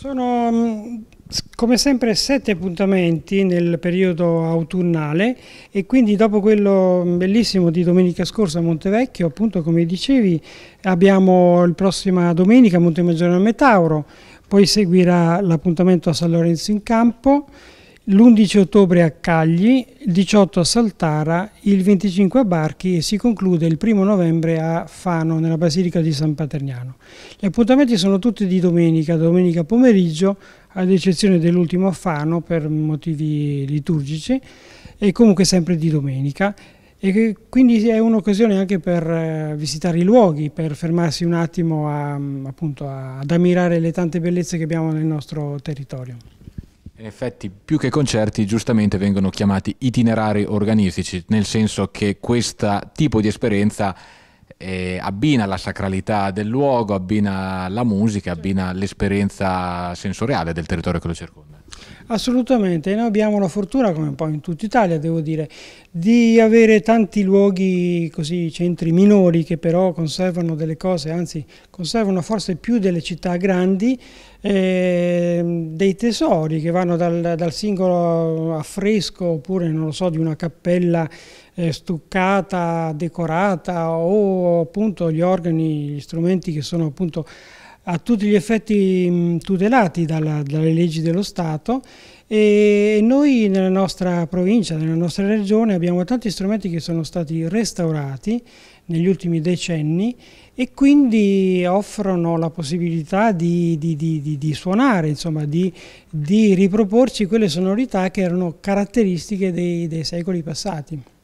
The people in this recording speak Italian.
Sono mm, come sempre sette appuntamenti nel periodo autunnale e quindi dopo quello mm, bellissimo di domenica scorsa a Montevecchio, appunto come dicevi, abbiamo la prossima domenica a Montemaggiore a Metauro, poi seguirà l'appuntamento a San Lorenzo in Campo, l'11 ottobre a Cagli, il 18 a Saltara, il 25 a Barchi e si conclude il 1 novembre a Fano, nella Basilica di San Paterniano. Gli appuntamenti sono tutti di domenica, domenica pomeriggio, ad eccezione dell'ultimo a Fano per motivi liturgici, e comunque sempre di domenica. E quindi è un'occasione anche per eh, visitare i luoghi, per fermarsi un attimo a, appunto, ad ammirare le tante bellezze che abbiamo nel nostro territorio. In effetti, più che concerti, giustamente vengono chiamati itinerari organistici, nel senso che questo tipo di esperienza eh, abbina la sacralità del luogo, abbina la musica, abbina l'esperienza sensoriale del territorio che lo circonda. Assolutamente, noi abbiamo la fortuna, come un po' in tutta Italia devo dire, di avere tanti luoghi così, centri minori che però conservano delle cose, anzi conservano forse più delle città grandi, eh, dei tesori che vanno dal, dal, singolo affresco oppure non lo so di una cappella eh, stuccata, decorata o appunto gli organi, gli strumenti che sono appunto a tutti gli effetti mm, tutelati dalla, dalle leggi dello Stato e noi nella nostra provincia, nella nostra regione abbiamo tanti strumenti che sono stati restaurati negli ultimi decenni e quindi offrono la possibilità di, di, di, di suonare, insomma, di, riproporci quelle sonorità che erano caratteristiche dei, dei secoli passati.